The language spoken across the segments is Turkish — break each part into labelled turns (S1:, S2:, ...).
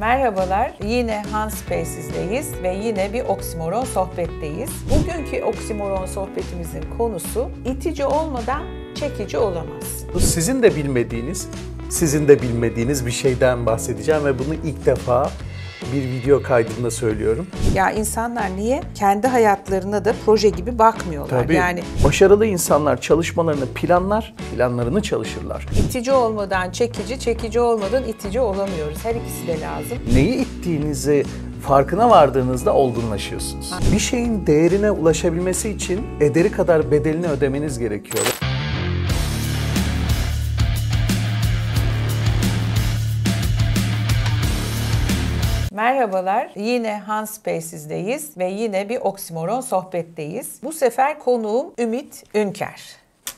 S1: Merhabalar, yine Hans Spaces'deyiz ve yine bir oksimoron sohbetteyiz. Bugünkü oksimoron sohbetimizin konusu itici olmadan çekici olamaz.
S2: Sizin de bilmediğiniz, sizin de bilmediğiniz bir şeyden bahsedeceğim ve bunu ilk defa bir video kaydında söylüyorum.
S1: Ya insanlar niye kendi hayatlarına da proje gibi bakmıyorlar? Tabii. Yani
S2: başarılı insanlar çalışmalarını planlar, planlarını çalışırlar.
S1: İtici olmadan çekici, çekici olmadan itici olamıyoruz. Her ikisi de lazım. Neyi
S2: ittiğinizi farkına vardığınızda olgunlaşıyorsunuz. Bir şeyin değerine ulaşabilmesi için ederi kadar bedelini ödemeniz gerekiyor.
S1: Merhabalar. Yine Hans Space'izdeyiz ve yine bir oksimoron sohbetteyiz. Bu sefer konuğum Ümit Ünker.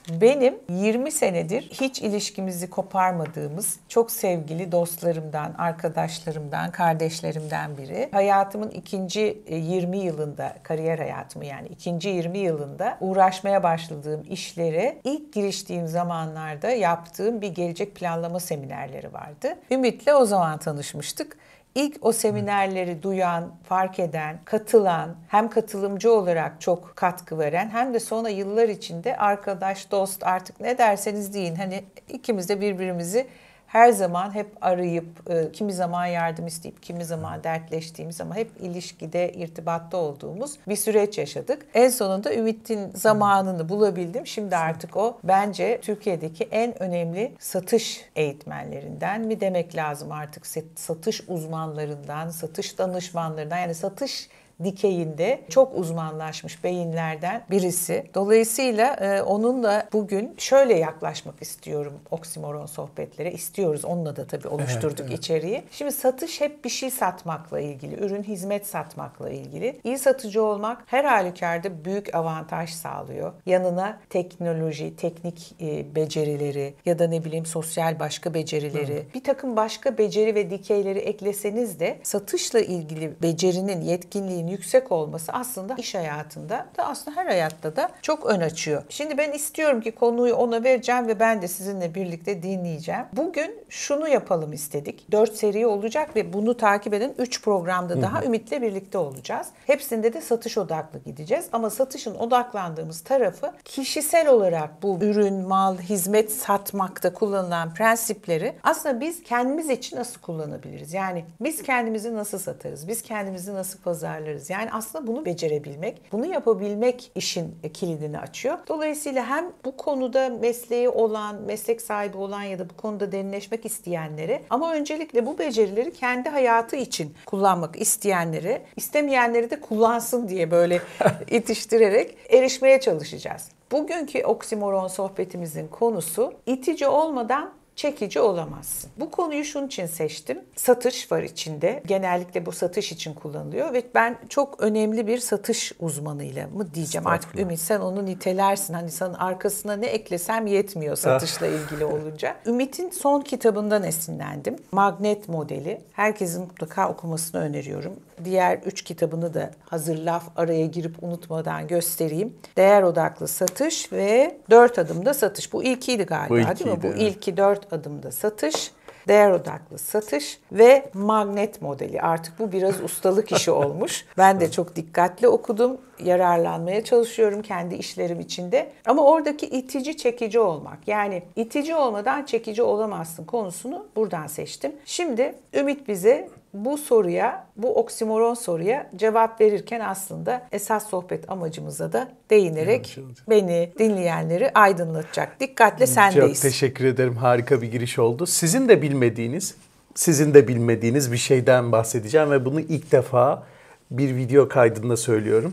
S1: Benim 20 senedir hiç ilişkimizi koparmadığımız çok sevgili dostlarımdan, arkadaşlarımdan, kardeşlerimden biri. Hayatımın ikinci 20 e, yılında, kariyer hayatımı yani ikinci 20 yılında uğraşmaya başladığım işlere ilk giriştiğim zamanlarda yaptığım bir gelecek planlama seminerleri vardı. Ümit'le o zaman tanışmıştık. İlk o seminerleri duyan, fark eden, katılan, hem katılımcı olarak çok katkı veren hem de sonra yıllar içinde arkadaş, dost artık ne derseniz deyin. Hani ikimiz de birbirimizi her zaman hep arayıp e, kimi zaman yardım isteyip kimi zaman dertleştiğimiz ama hep ilişkide irtibatta olduğumuz bir süreç yaşadık. En sonunda Ümit'in zamanını bulabildim. Şimdi artık o bence Türkiye'deki en önemli satış eğitmenlerinden mi demek lazım artık satış uzmanlarından, satış danışmanlarından yani satış dikeyinde çok uzmanlaşmış beyinlerden birisi. Dolayısıyla e, onun da bugün şöyle yaklaşmak istiyorum oksimoron sohbetlere. istiyoruz. Onunla da tabii oluşturduk evet, evet. içeriği. Şimdi satış hep bir şey satmakla ilgili. Ürün, hizmet satmakla ilgili. İyi satıcı olmak her halükarda büyük avantaj sağlıyor. Yanına teknoloji, teknik e, becerileri ya da ne bileyim sosyal başka becerileri, Hı. bir takım başka beceri ve dikeyleri ekleseniz de satışla ilgili becerinin, yetkinliğin yüksek olması aslında iş hayatında da aslında her hayatta da çok ön açıyor. Şimdi ben istiyorum ki konuyu ona vereceğim ve ben de sizinle birlikte dinleyeceğim. Bugün şunu yapalım istedik. 4 seri olacak ve bunu takip eden 3 programda daha Hı-hı. Ümit'le birlikte olacağız. Hepsinde de satış odaklı gideceğiz ama satışın odaklandığımız tarafı kişisel olarak bu ürün, mal, hizmet satmakta kullanılan prensipleri aslında biz kendimiz için nasıl kullanabiliriz? Yani biz kendimizi nasıl satarız? Biz kendimizi nasıl pazarlarız? yapabiliriz. Yani aslında bunu becerebilmek, bunu yapabilmek işin e, kilidini açıyor. Dolayısıyla hem bu konuda mesleği olan, meslek sahibi olan ya da bu konuda derinleşmek isteyenleri ama öncelikle bu becerileri kendi hayatı için kullanmak isteyenleri, istemeyenleri de kullansın diye böyle itiştirerek erişmeye çalışacağız. Bugünkü oksimoron sohbetimizin konusu itici olmadan çekici olamazsın. Bu konuyu şunun için seçtim. Satış var içinde. Genellikle bu satış için kullanılıyor ve ben çok önemli bir satış uzmanıyla mı diyeceğim artık Ümit sen onu nitelersin. Hani sen arkasına ne eklesem yetmiyor ah. satışla ilgili olunca. Ümit'in son kitabından esinlendim. Magnet modeli. Herkesin mutlaka okumasını öneriyorum diğer üç kitabını da hazır laf araya girip unutmadan göstereyim. Değer odaklı satış ve dört adımda satış. Bu ilkiydi galiba Bu ilkiydi, değil mi? Bu evet. ilki dört adımda satış değer odaklı satış ve magnet modeli. Artık bu biraz ustalık işi olmuş. Ben de çok dikkatli okudum. Yararlanmaya çalışıyorum kendi işlerim içinde. Ama oradaki itici çekici olmak. Yani itici olmadan çekici olamazsın konusunu buradan seçtim. Şimdi Ümit bize bu soruya, bu oksimoron soruya cevap verirken aslında esas sohbet amacımıza da değinerek evet, beni, dinleyenleri aydınlatacak. Dikkatle sendeyiz. Çok
S2: teşekkür ederim. Harika bir giriş oldu. Sizin de bilmediğiniz, sizin de bilmediğiniz bir şeyden bahsedeceğim ve bunu ilk defa bir video kaydında söylüyorum.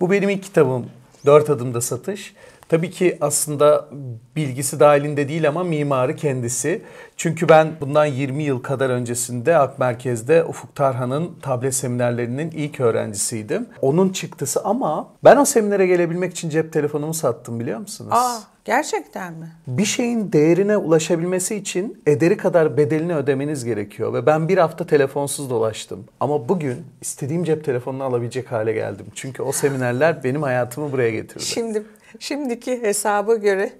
S2: Bu benim ilk kitabım. Dört adımda satış. Tabii ki aslında bilgisi dahilinde değil ama mimarı kendisi. Çünkü ben bundan 20 yıl kadar öncesinde Ak Merkez'de Ufuk Tarhan'ın tablet seminerlerinin ilk öğrencisiydim. Onun çıktısı ama ben o seminere gelebilmek için cep telefonumu sattım biliyor musunuz? Aa,
S1: Gerçekten mi?
S2: Bir şeyin değerine ulaşabilmesi için ederi kadar bedelini ödemeniz gerekiyor ve ben bir hafta telefonsuz dolaştım. Ama bugün istediğim cep telefonunu alabilecek hale geldim. Çünkü o seminerler benim hayatımı buraya getirdi. Şimdi
S1: Şimdiki hesaba göre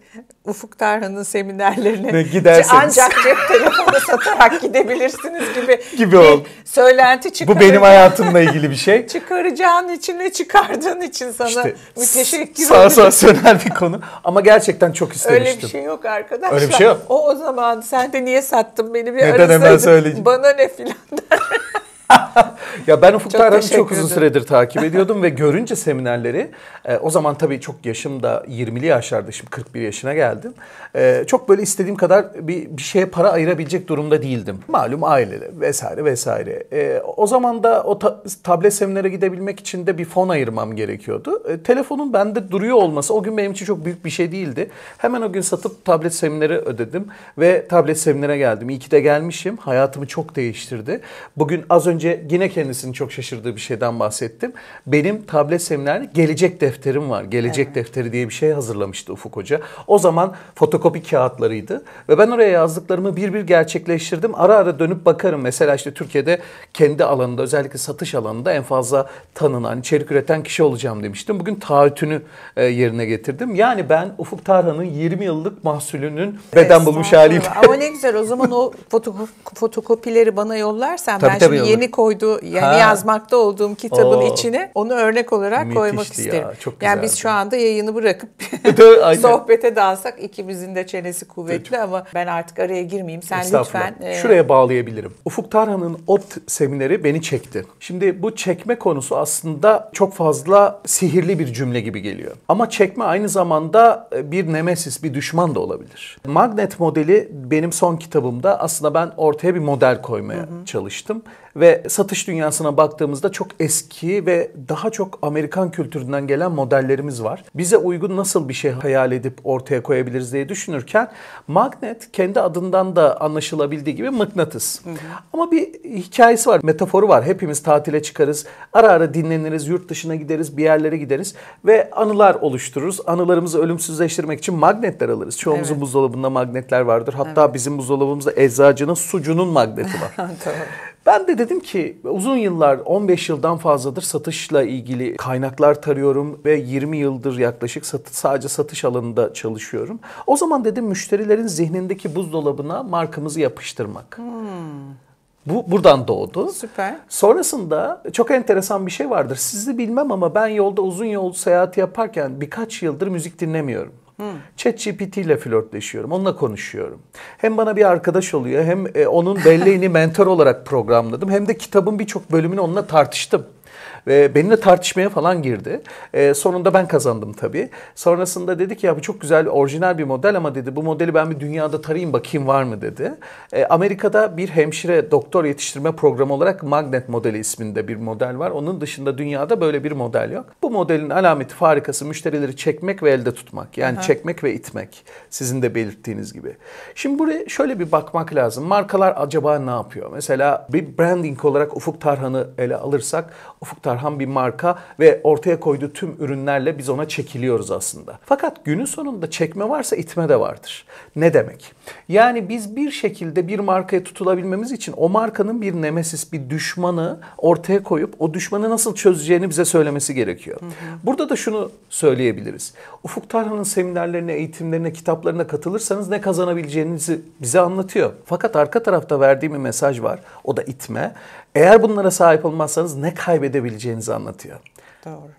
S1: Ufuk Tarhan'ın seminerlerine giderseniz. ancak cep telefonu satarak gidebilirsiniz gibi, gibi ol. söylenti çıkar. Bu benim hayatımla
S2: ilgili bir şey.
S1: Çıkaracağın için ve çıkardığın için sana işte, müteşekkir ederim. Sansasyonel
S2: bir konu ama gerçekten çok istemiştim. Öyle bir şey
S1: yok arkadaşlar. Öyle bir şey yok. O o zaman sen de niye sattın beni bir Neden arasaydın. Hemen söyleyeceğim. Bana ne filan der
S2: ya ben Ufuk Tarhan'ı çok uzun süredir takip ediyordum ve görünce seminerleri e, o zaman tabii çok yaşım da 20'li yaşlarda şimdi 41 yaşına geldim. E, çok böyle istediğim kadar bir, bir şeye para ayırabilecek durumda değildim. Malum aileli vesaire vesaire. E, o zaman da o ta, tablet seminere gidebilmek için de bir fon ayırmam gerekiyordu. E, telefonun bende duruyor olması o gün benim için çok büyük bir şey değildi. Hemen o gün satıp tablet semineri ödedim ve tablet seminere geldim. İyi ki de gelmişim. Hayatımı çok değiştirdi. Bugün az önce yine kendisini çok şaşırdığı bir şeyden bahsettim. Benim tablet seminerde gelecek defterim var. Gelecek evet. defteri diye bir şey hazırlamıştı Ufuk Hoca. O zaman fotokopi kağıtlarıydı ve ben oraya yazdıklarımı bir bir gerçekleştirdim. Ara ara dönüp bakarım. Mesela işte Türkiye'de kendi alanında özellikle satış alanında en fazla tanınan, içerik üreten kişi olacağım demiştim. Bugün taahhütünü e, yerine getirdim. Yani ben Ufuk Tarhan'ın 20 yıllık mahsulünün beden bulmuş haliydi. Ama
S1: ne güzel o zaman o fotokopileri bana yollarsan tabii, ben tabii şimdi yollar. yeni koyduğu yani ha. yazmakta olduğum kitabın Oo. içine onu örnek olarak Müthişti koymak isterim. çok güzeldi. yani biz şu anda yayını bırakıp
S2: e, sohbete
S1: dalsak ikimizin de çenesi kuvvetli Peki. ama ben artık araya girmeyeyim. Sen lütfen e... şuraya
S2: bağlayabilirim. Ufuk Tarhan'ın OT semineri beni çekti. Şimdi bu çekme konusu aslında çok fazla sihirli bir cümle gibi geliyor. Ama çekme aynı zamanda e, bir nemesis, bir düşman da olabilir. Magnet modeli benim son kitabımda aslında ben ortaya bir model koymaya hı hı. çalıştım ve satış dünyasına baktığımızda çok eski ve daha çok Amerikan kültüründen gelen modellerimiz var. Bize uygun nasıl bir şey hayal edip ortaya koyabiliriz diye düşünürken magnet kendi adından da anlaşılabildiği gibi mıknatıs. Ama bir hikayesi var, metaforu var. Hepimiz tatile çıkarız, ara ara dinleniriz, yurt dışına gideriz, bir yerlere gideriz ve anılar oluştururuz. Anılarımızı ölümsüzleştirmek için magnetler alırız. Çoğumuzun evet. buzdolabında magnetler vardır. Hatta evet. bizim buzdolabımızda eczacının sucunun magneti var. tamam. Ben de dedim ki uzun yıllar 15 yıldan fazladır satışla ilgili kaynaklar tarıyorum ve 20 yıldır yaklaşık satı, sadece satış alanında çalışıyorum. O zaman dedim müşterilerin zihnindeki buzdolabına markamızı yapıştırmak. Hmm. Bu buradan doğdu. Süper. Sonrasında çok enteresan bir şey vardır. Sizi bilmem ama ben yolda uzun yol seyahati yaparken birkaç yıldır müzik dinlemiyorum. ChatGPT ile flörtleşiyorum. Onunla konuşuyorum. Hem bana bir arkadaş oluyor hem e, onun belleğini mentor olarak programladım. Hem de kitabın birçok bölümünü onunla tartıştım. Ve benimle tartışmaya falan girdi. E, sonunda ben kazandım tabii. Sonrasında dedi ki ya bu çok güzel orijinal bir model ama dedi bu modeli ben bir dünyada tarayayım bakayım var mı dedi. E, Amerika'da bir hemşire doktor yetiştirme programı olarak Magnet modeli isminde bir model var. Onun dışında dünyada böyle bir model yok. Bu modelin alameti farikası müşterileri çekmek ve elde tutmak. Yani Aha. çekmek ve itmek. Sizin de belirttiğiniz gibi. Şimdi buraya şöyle bir bakmak lazım. Markalar acaba ne yapıyor? Mesela bir branding olarak Ufuk Tarhan'ı ele alırsak Ufuk Tarhan sarhan bir marka ve ortaya koyduğu tüm ürünlerle biz ona çekiliyoruz aslında. Fakat günün sonunda çekme varsa itme de vardır. Ne demek? Yani biz bir şekilde bir markaya tutulabilmemiz için o markanın bir nemesis, bir düşmanı ortaya koyup o düşmanı nasıl çözeceğini bize söylemesi gerekiyor. Hı hı. Burada da şunu söyleyebiliriz. Ufuk Tarhan'ın seminerlerine, eğitimlerine, kitaplarına katılırsanız ne kazanabileceğinizi bize anlatıyor. Fakat arka tarafta verdiğim bir mesaj var. O da itme. Eğer bunlara sahip olmazsanız ne kaybedebileceğinizi yapabileceğinizi anlatıyor. Doğru.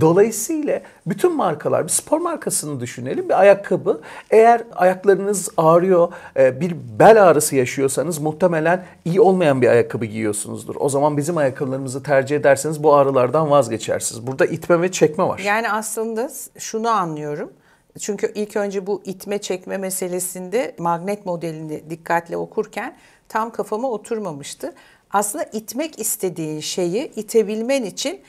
S2: Dolayısıyla bütün markalar, bir spor markasını düşünelim, bir ayakkabı. Eğer ayaklarınız ağrıyor, e, bir bel ağrısı yaşıyorsanız muhtemelen iyi olmayan bir ayakkabı giyiyorsunuzdur. O zaman bizim ayakkabılarımızı tercih ederseniz bu ağrılardan vazgeçersiniz. Burada itme ve çekme var.
S1: Yani aslında şunu anlıyorum. Çünkü ilk önce bu itme çekme meselesinde magnet modelini dikkatle okurken tam kafama oturmamıştı aslında itmek istediğin şeyi itebilmen için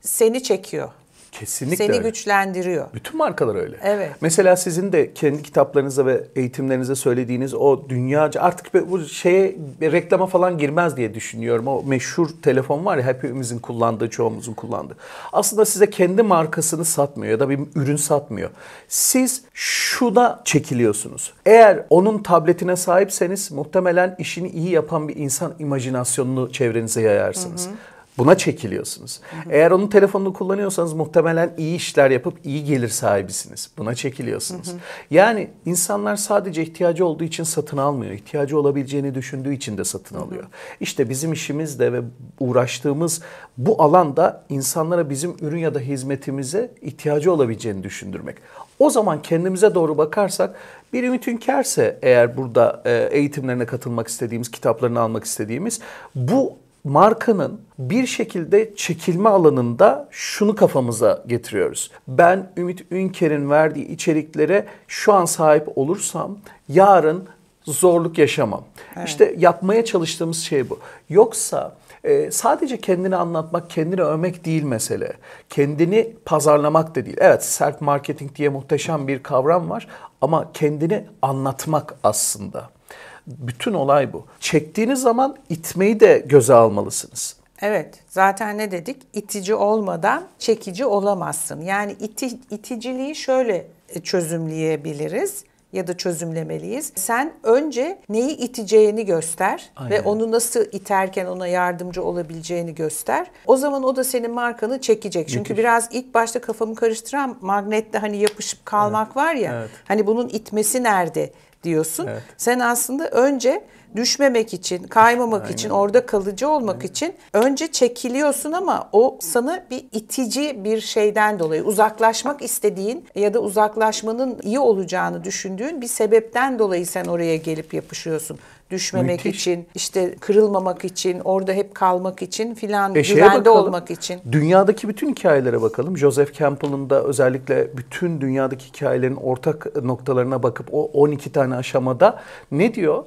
S1: seni çekiyor.
S2: Kesinlikle Seni öyle.
S1: güçlendiriyor.
S2: Bütün markalar öyle. Evet. Mesela sizin de kendi kitaplarınızda ve eğitimlerinizde söylediğiniz o dünyaca artık bu şeye reklama falan girmez diye düşünüyorum. O meşhur telefon var ya hepimizin kullandığı, çoğumuzun kullandığı. Aslında size kendi markasını satmıyor ya da bir ürün satmıyor. Siz şuna çekiliyorsunuz. Eğer onun tabletine sahipseniz muhtemelen işini iyi yapan bir insan imajinasyonunu çevrenize yayarsınız. Hı hı. Buna çekiliyorsunuz. Hı hı. Eğer onun telefonunu kullanıyorsanız muhtemelen iyi işler yapıp iyi gelir sahibisiniz. Buna çekiliyorsunuz. Hı hı. Yani insanlar sadece ihtiyacı olduğu için satın almıyor. İhtiyacı olabileceğini düşündüğü için de satın alıyor. hı hı. alıyor. İşte bizim işimiz de ve uğraştığımız bu alanda insanlara bizim ürün ya da hizmetimize ihtiyacı olabileceğini düşündürmek. O zaman kendimize doğru bakarsak bir Ümit Ünker'se eğer burada e, eğitimlerine katılmak istediğimiz, kitaplarını almak istediğimiz bu markanın bir şekilde çekilme alanında şunu kafamıza getiriyoruz. Ben Ümit Ünker'in verdiği içeriklere şu an sahip olursam yarın zorluk yaşamam. Evet. İşte yapmaya çalıştığımız şey bu. Yoksa e, sadece kendini anlatmak, kendini övmek değil mesele. Kendini pazarlamak da değil. Evet sert marketing diye muhteşem bir kavram var ama kendini anlatmak aslında. Bütün olay bu. Çektiğiniz zaman itmeyi de göze almalısınız.
S1: Evet. Zaten ne dedik? İtici olmadan çekici olamazsın. Yani iti, iticiliği şöyle e, çözümleyebiliriz ya da çözümlemeliyiz. Sen önce neyi iteceğini göster Aynen. ve onu nasıl iterken ona yardımcı olabileceğini göster. O zaman o da senin markanı çekecek. Çünkü Müthiş. biraz ilk başta kafamı karıştıran magnette hani yapışıp kalmak evet. var ya. Evet. Hani bunun itmesi nerede? diyorsun. Evet. Sen aslında önce düşmemek için, kaymamak Aynen. için, orada kalıcı olmak Aynen. için önce çekiliyorsun ama o sana bir itici bir şeyden dolayı uzaklaşmak istediğin ya da uzaklaşmanın iyi olacağını düşündüğün bir sebepten dolayı sen oraya gelip yapışıyorsun düşmemek Müthiş. için, işte kırılmamak için, orada hep kalmak için filan e güvende bakalım, olmak için.
S2: Dünyadaki bütün hikayelere bakalım. Joseph Campbell'ın da özellikle bütün dünyadaki hikayelerin ortak noktalarına bakıp o 12 tane aşamada ne diyor?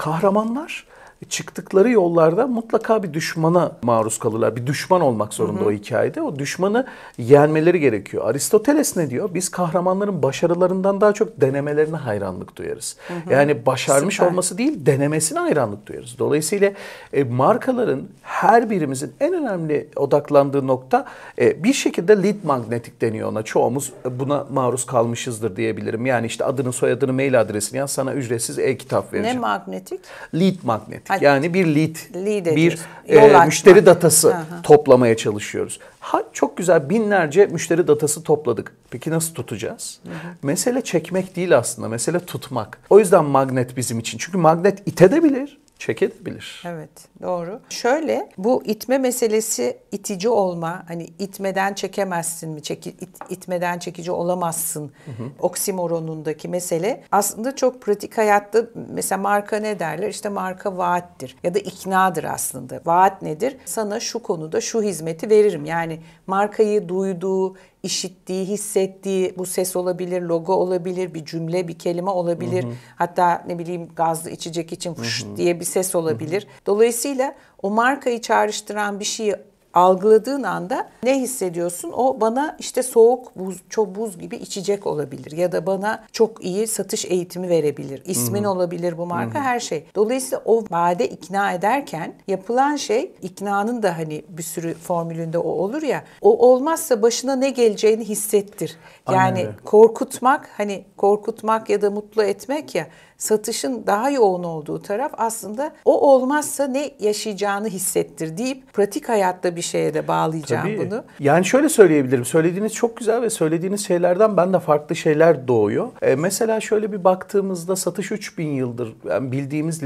S2: kahramanlar çıktıkları yollarda mutlaka bir düşmana maruz kalırlar. Bir düşman olmak zorunda hı hı. o hikayede. O düşmanı yenmeleri gerekiyor. Aristoteles ne diyor? Biz kahramanların başarılarından daha çok denemelerine hayranlık duyarız. Hı hı. Yani başarmış Süper. olması değil, denemesine hayranlık duyarız. Dolayısıyla e, markaların her birimizin en önemli odaklandığı nokta e, bir şekilde lead magnetik deniyor ona. Çoğumuz buna maruz kalmışızdır diyebilirim. Yani işte adını, soyadını, mail adresini yaz sana ücretsiz e-kitap vereceğim. Ne
S1: magnetik?
S2: Lead magnetik. Hadi. Yani bir lead, lead bir e, müşteri datası Aha. toplamaya çalışıyoruz. Ha çok güzel binlerce müşteri datası topladık. Peki nasıl tutacağız? Hı hı. Mesele çekmek değil aslında. Mesele tutmak. O yüzden magnet bizim için. Çünkü magnet itedebilir çekebilir.
S1: Evet doğru. Şöyle bu itme meselesi itici olma hani itmeden çekemezsin mi çeki, it, itmeden çekici olamazsın hı hı. oksimoronundaki mesele aslında çok pratik hayatta mesela marka ne derler İşte marka vaattir ya da iknadır aslında. Vaat nedir? Sana şu konuda şu hizmeti veririm yani markayı duyduğu işittiği, hissettiği bu ses olabilir, logo olabilir, bir cümle, bir kelime olabilir. Hı hı. Hatta ne bileyim gazlı içecek için fış diye bir ses olabilir. Hı hı. Dolayısıyla o markayı çağrıştıran bir şeyi algıladığın anda ne hissediyorsun? O bana işte soğuk buz, çok buz gibi içecek olabilir ya da bana çok iyi satış eğitimi verebilir. İsmin Hı-hı. olabilir bu marka Hı-hı. her şey. Dolayısıyla o vade ikna ederken yapılan şey iknanın da hani bir sürü formülünde o olur ya. O olmazsa başına ne geleceğini hissettir. Yani Aynen. korkutmak hani korkutmak ya da mutlu etmek ya satışın daha yoğun olduğu taraf aslında o olmazsa ne yaşayacağını hissettir deyip pratik hayatta bir bir şeye de bağlayacağım Tabii. bunu.
S2: Yani şöyle söyleyebilirim. Söylediğiniz çok güzel ve söylediğiniz şeylerden ben de farklı şeyler doğuyor. E, mesela şöyle bir baktığımızda satış 3000 yıldır yani bildiğimiz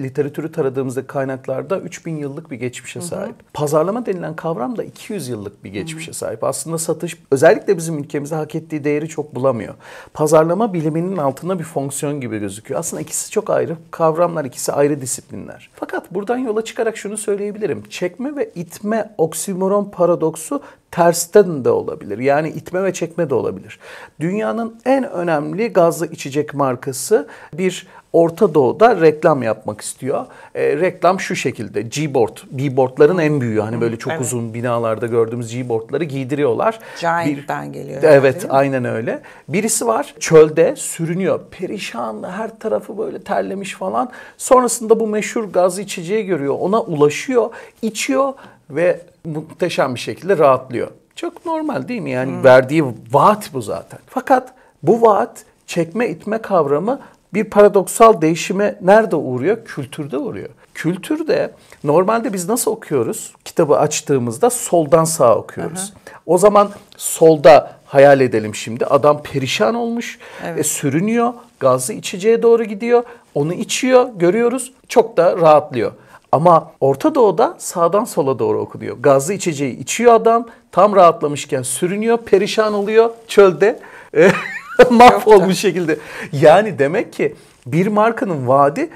S2: literatürü taradığımızda kaynaklarda 3000 yıllık bir geçmişe sahip. Hı hı. Pazarlama denilen kavram da 200 yıllık bir geçmişe hı hı. sahip. Aslında satış özellikle bizim ülkemizde hak ettiği değeri çok bulamıyor. Pazarlama biliminin altında bir fonksiyon gibi gözüküyor. Aslında ikisi çok ayrı kavramlar, ikisi ayrı disiplinler. Fakat buradan yola çıkarak şunu söyleyebilirim. Çekme ve itme oksimoron paradoksu tersten de olabilir. Yani itme ve çekme de olabilir. Dünyanın en önemli gazlı içecek markası bir Orta Doğu'da reklam yapmak istiyor. E, reklam şu şekilde. G-board. B-boardların en büyüğü. Hani böyle çok evet. uzun binalarda gördüğümüz G-boardları giydiriyorlar. Giant'tan geliyor. Evet yani, aynen öyle. Birisi var çölde sürünüyor. Perişan her tarafı böyle terlemiş falan. Sonrasında bu meşhur gazlı içeceği görüyor. Ona ulaşıyor. içiyor ve muhteşem bir şekilde rahatlıyor. Çok normal değil mi? Yani hmm. verdiği vaat bu zaten. Fakat bu vaat çekme itme kavramı bir paradoksal değişime nerede uğruyor? Kültürde uğruyor. Kültürde normalde biz nasıl okuyoruz? Kitabı açtığımızda soldan sağa okuyoruz. Aha. O zaman solda hayal edelim şimdi. Adam perişan olmuş, evet. e, sürünüyor, gazlı içeceğe doğru gidiyor. Onu içiyor, görüyoruz. Çok da rahatlıyor. Ama Orta Doğu'da sağdan sola doğru okunuyor. Gazlı içeceği içiyor adam. Tam rahatlamışken sürünüyor, perişan oluyor çölde. E, mahvolmuş şekilde. Yani demek ki bir markanın vaadi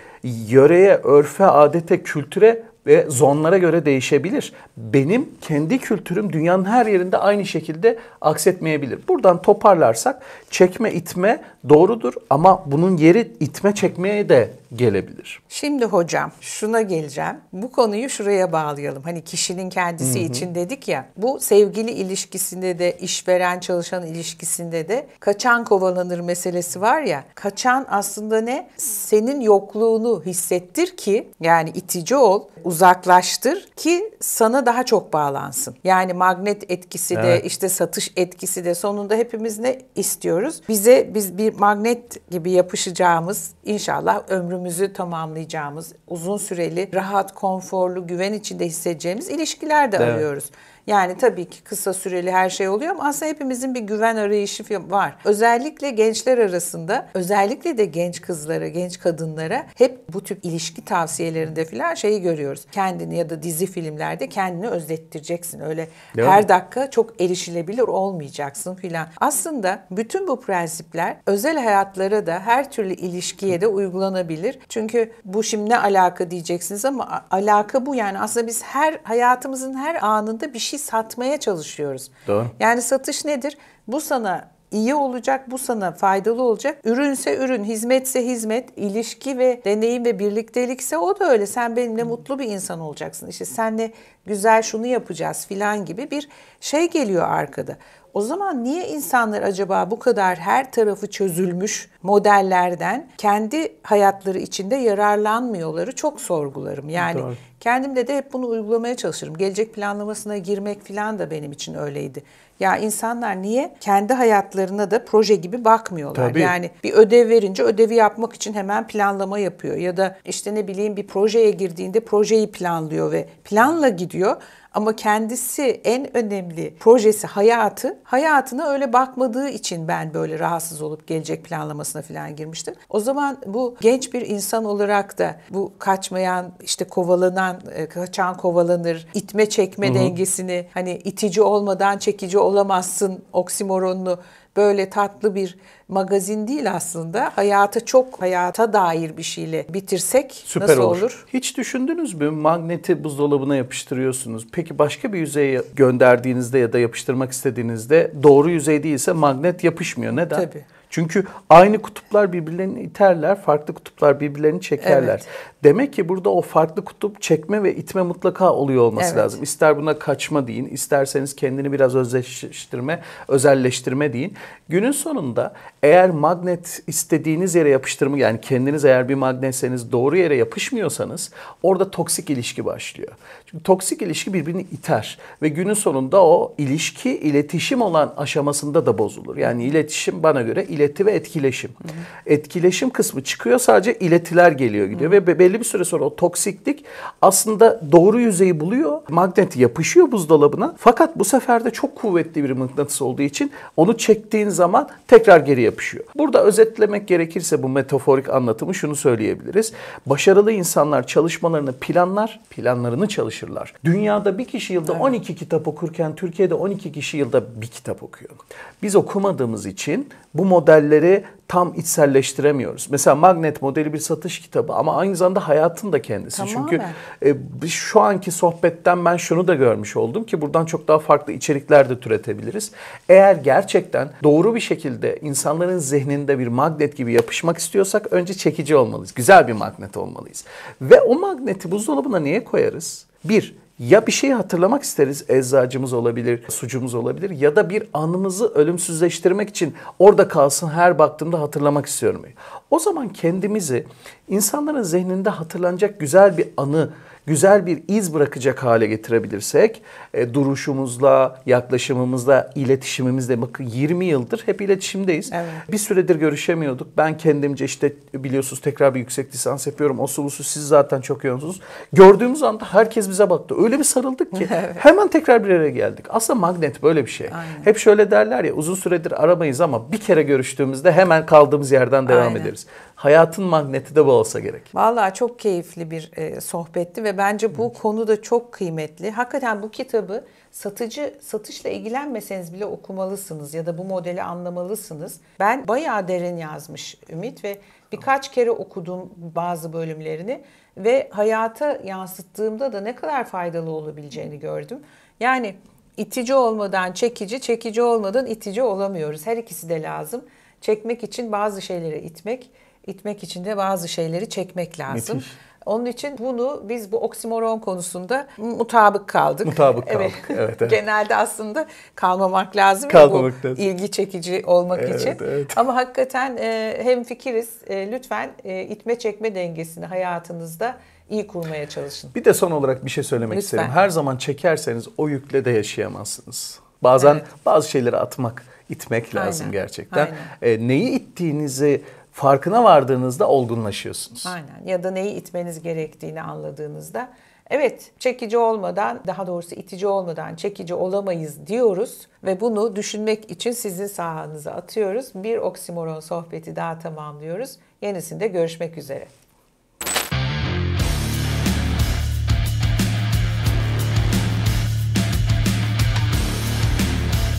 S2: yöreye, örfe, adete, kültüre ve zonlara göre değişebilir. Benim kendi kültürüm dünyanın her yerinde aynı şekilde aksetmeyebilir. Buradan toparlarsak çekme itme doğrudur ama bunun yeri itme çekmeye de gelebilir.
S1: Şimdi hocam şuna geleceğim. Bu konuyu şuraya bağlayalım. Hani kişinin kendisi Hı-hı. için dedik ya. Bu sevgili ilişkisinde de işveren çalışan ilişkisinde de kaçan kovalanır meselesi var ya. Kaçan aslında ne? Senin yokluğunu hissettir ki yani itici ol, uzaklaştır ki sana daha çok bağlansın. Yani magnet etkisi evet. de işte satış etkisi de sonunda hepimiz ne istiyoruz? Bize biz bir magnet gibi yapışacağımız inşallah ömrüm ömrümüzü tamamlayacağımız, uzun süreli, rahat, konforlu, güven içinde hissedeceğimiz ilişkiler de evet. arıyoruz. Yani tabii ki kısa süreli her şey oluyor ama aslında hepimizin bir güven arayışı var. Özellikle gençler arasında, özellikle de genç kızlara, genç kadınlara hep bu tip ilişki tavsiyelerinde falan şeyi görüyoruz. Kendini ya da dizi filmlerde kendini özlettireceksin. Öyle Değil her mi? dakika çok erişilebilir olmayacaksın filan. Aslında bütün bu prensipler özel hayatlara da her türlü ilişkiye de uygulanabilir olabilir. Çünkü bu şimdi ne alaka diyeceksiniz ama alaka bu yani aslında biz her hayatımızın her anında bir şey satmaya çalışıyoruz. Doğru. Yani satış nedir? Bu sana iyi olacak, bu sana faydalı olacak. Ürünse ürün, hizmetse hizmet, ilişki ve deneyim ve birliktelikse o da öyle. Sen benimle mutlu bir insan olacaksın. İşte senle güzel şunu yapacağız filan gibi bir şey geliyor arkada. O zaman niye insanlar acaba bu kadar her tarafı çözülmüş modellerden kendi hayatları içinde yararlanmıyorları çok sorgularım. Yani Doğru. kendimde de hep bunu uygulamaya çalışırım. Gelecek planlamasına girmek falan da benim için öyleydi. Ya insanlar niye kendi hayatlarına da proje gibi bakmıyorlar? Tabii. Yani bir ödev verince ödevi yapmak için hemen planlama yapıyor ya da işte ne bileyim bir projeye girdiğinde projeyi planlıyor ve planla gidiyor. Ama kendisi en önemli projesi hayatı, hayatına öyle bakmadığı için ben böyle rahatsız olup gelecek planlamasına falan girmiştim. O zaman bu genç bir insan olarak da bu kaçmayan, işte kovalanan, e, kaçan kovalanır, itme çekme hı hı. dengesini hani itici olmadan çekici olamazsın oksimoronunu böyle tatlı bir magazin değil aslında. Hayata çok hayata dair bir şeyle bitirsek Süper nasıl olur? olur?
S2: Hiç düşündünüz mü? Magneti buzdolabına yapıştırıyorsunuz. Peki başka bir yüzeye gönderdiğinizde ya da yapıştırmak istediğinizde doğru yüzey değilse magnet yapışmıyor. Neden? Tabii. Çünkü aynı kutuplar birbirlerini iterler, farklı kutuplar birbirlerini çekerler. Evet. Demek ki burada o farklı kutup çekme ve itme mutlaka oluyor olması evet. lazım. İster buna kaçma deyin, isterseniz kendini biraz özleştirme, özelleştirme deyin. Günün sonunda eğer magnet istediğiniz yere yapıştırma yani kendiniz eğer bir magnetseniz doğru yere yapışmıyorsanız orada toksik ilişki başlıyor. Çünkü toksik ilişki birbirini iter ve günün sonunda o ilişki iletişim olan aşamasında da bozulur. Yani iletişim bana göre ileti ve etkileşim. Hı hı. Etkileşim kısmı çıkıyor sadece iletiler geliyor gidiyor hı hı. ve belli bir süre sonra o toksiklik aslında doğru yüzeyi buluyor. Magnet yapışıyor buzdolabına. Fakat bu sefer de çok kuvvetli bir mıknatıs olduğu için onu çektiğin zaman tekrar geri yapışıyor. Burada özetlemek gerekirse bu metaforik anlatımı şunu söyleyebiliriz. Başarılı insanlar çalışmalarını planlar, planlarını çalışırlar. Dünyada bir kişi yılda 12 kitap okurken Türkiye'de 12 kişi yılda bir kitap okuyor. Biz okumadığımız için bu modelleri tam içselleştiremiyoruz. Mesela Magnet modeli bir satış kitabı ama aynı zamanda hayatın da kendisi. Tamam Çünkü e, şu anki sohbetten ben şunu da görmüş oldum ki buradan çok daha farklı içerikler de türetebiliriz. Eğer gerçekten doğru bir şekilde insanların zihninde bir magnet gibi yapışmak istiyorsak önce çekici olmalıyız. Güzel bir magnet olmalıyız. Ve o magneti buzdolabına niye koyarız? Bir, ya bir şeyi hatırlamak isteriz. Eczacımız olabilir, sucumuz olabilir ya da bir anımızı ölümsüzleştirmek için orada kalsın her baktığımda hatırlamak istiyorum. O zaman kendimizi insanların zihninde hatırlanacak güzel bir anı güzel bir iz bırakacak hale getirebilirsek e, duruşumuzla, yaklaşımımızla, iletişimimizle bakın 20 yıldır hep iletişimdeyiz. Evet. Bir süredir görüşemiyorduk. Ben kendimce işte biliyorsunuz tekrar bir yüksek lisans yapıyorum. O sulusu siz zaten çok yoğunsunuz. Gördüğümüz anda herkes bize baktı. Öyle bir sarıldık ki evet. hemen tekrar bir araya geldik. Aslında magnet böyle bir şey. Aynen. Hep şöyle derler ya uzun süredir aramayız ama bir kere görüştüğümüzde hemen kaldığımız yerden devam Aynen. ederiz hayatın magneti de bu olsa gerek.
S1: Vallahi çok keyifli bir e, sohbetti ve bence bu evet. konu da çok kıymetli. Hakikaten bu kitabı satıcı satışla ilgilenmeseniz bile okumalısınız ya da bu modeli anlamalısınız. Ben bayağı derin yazmış Ümit ve birkaç kere okudum bazı bölümlerini ve hayata yansıttığımda da ne kadar faydalı olabileceğini gördüm. Yani itici olmadan çekici, çekici olmadan itici olamıyoruz. Her ikisi de lazım. Çekmek için bazı şeylere itmek itmek için de bazı şeyleri çekmek lazım. Müthiş. Onun için bunu biz bu oksimoron konusunda mutabık kaldık. Mutabık kaldık. Evet. evet, Genelde aslında kalmamak lazım kalmamak bu lazım. ilgi çekici olmak evet, için. Evet. Ama hakikaten e, hem fikiriz. E, lütfen e, itme çekme dengesini hayatınızda iyi kurmaya çalışın.
S2: Bir de son olarak bir şey söylemek lütfen. isterim. Her zaman çekerseniz o yükle de yaşayamazsınız. Bazen evet. bazı şeyleri atmak, itmek lazım Aynen. gerçekten. Aynen. E, neyi ittiğinizi farkına vardığınızda olgunlaşıyorsunuz.
S1: Aynen ya da neyi itmeniz gerektiğini anladığınızda Evet, çekici olmadan, daha doğrusu itici olmadan çekici olamayız diyoruz ve bunu düşünmek için sizin sahanıza atıyoruz. Bir oksimoron sohbeti daha tamamlıyoruz. Yenisinde görüşmek üzere.